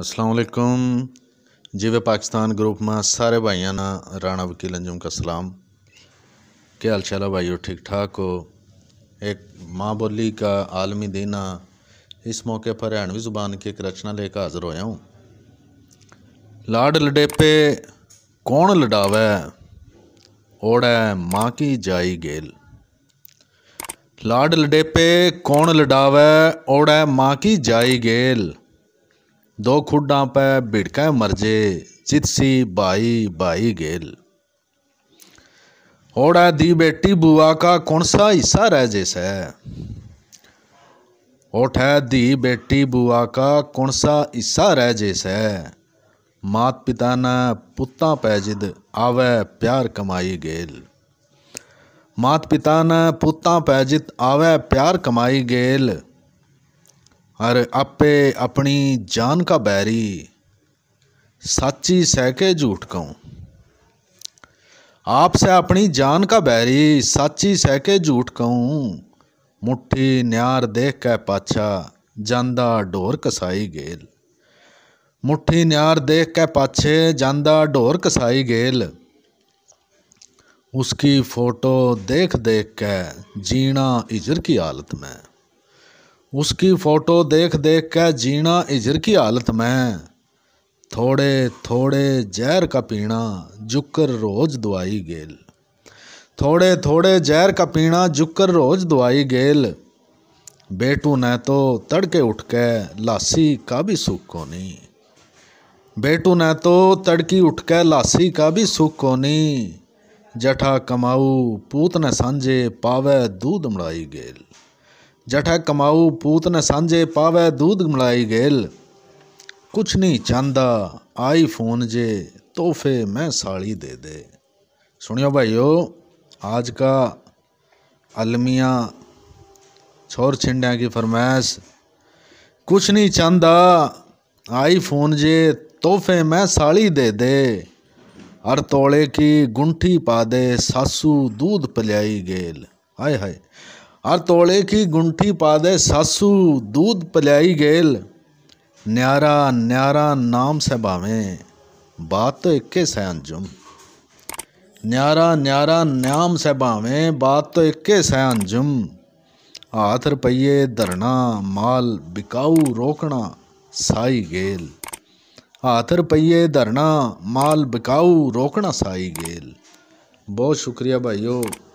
असलकुम जिवे पाकिस्तान ग्रुप में सारे भाइयों ना राणा वकील अंजुम का सलाम क्या हाल चाल है भाइयों ठीक ठाक हो एक माँ बोली का आलमी दिन इस मौके पर हरियाणवी ज़ुबान की एक रचना लेकर हाज़िर होया हूँ लाड लडेपे कौन लडावे ओड़ माँ की जाई गेल लाड लडेपे कौन लडावे ओड़ माँ की जाई गेल दो खुडा पे भिड़का मरजे चितसी बाई बाई गेल ओड़ा दी बेटी बुआ का कौन सा हिस्सा रह जैसे ओठ दी बेटी बुआ का कौन सा हिस्सा रह जैसे मात पिता ने पुता पै जिद आवे प्यार कमाई गेल मात पिता ने पुता पै जिद आवे प्यार कमाई गेल अरे आपे अपनी जान का बैरी सच्ची सह के झूठ कहूँ आपसे अपनी जान का बैरी सच्ची सह के झूठ कहूँ मुट्ठी न्यार देख के पाछा ਜਾਂਦਾ डोर कसाई गेल ਮੁੱਠੀ न्यार देख के पाछे ਜਾਂਦਾ डोर कसाई गेल उसकी फोटो देख देख के जीना इजर की हालत में उसकी फ़ोटो देख देख के जीना इजर की हालत में थोड़े थोड़े जहर का पीना जुकर रोज दुआई गेल थोड़े थोड़े जहर का पीना जुकर रोज दुआई गेल बेटू ने तो तड़के उठ के लासी का भी सुख को नहीं बेटू ने तो तड़की उठ के लासी का भी सुख को नहीं जठा कमाऊ पूत ने सांझे पावे दूध मड़ाई गेल जठा कमाऊ पूत न सांझे पावे दूध मलाई गेल कुछ नहीं चाहता आई फोन जे तोहफे मैं साड़ी दे दे सुनियो भाइयों आज का अलमिया छोर छिंडिया की फरमाइश कुछ नहीं चाहता आई फोन जे तोहफे मैं साड़ी दे दे हर तोड़े की गुंठी पा दे सासू दूध पिलाई गेल हाय हाय हर तोड़े की गुंठी दे सासू दूध पल्याई गेल न्यारा न्यारा नाम से भावे बात तो इक्के से अंजुम न्यारा न्यारा न्याम से भावे बात तो इक्के से अंजुम हाथ रुपये धरना माल बिकाऊ रोकना साई गेल हाथ रुपये धरना माल बिकाऊ रोकना साई गेल बहुत शुक्रिया भाइयों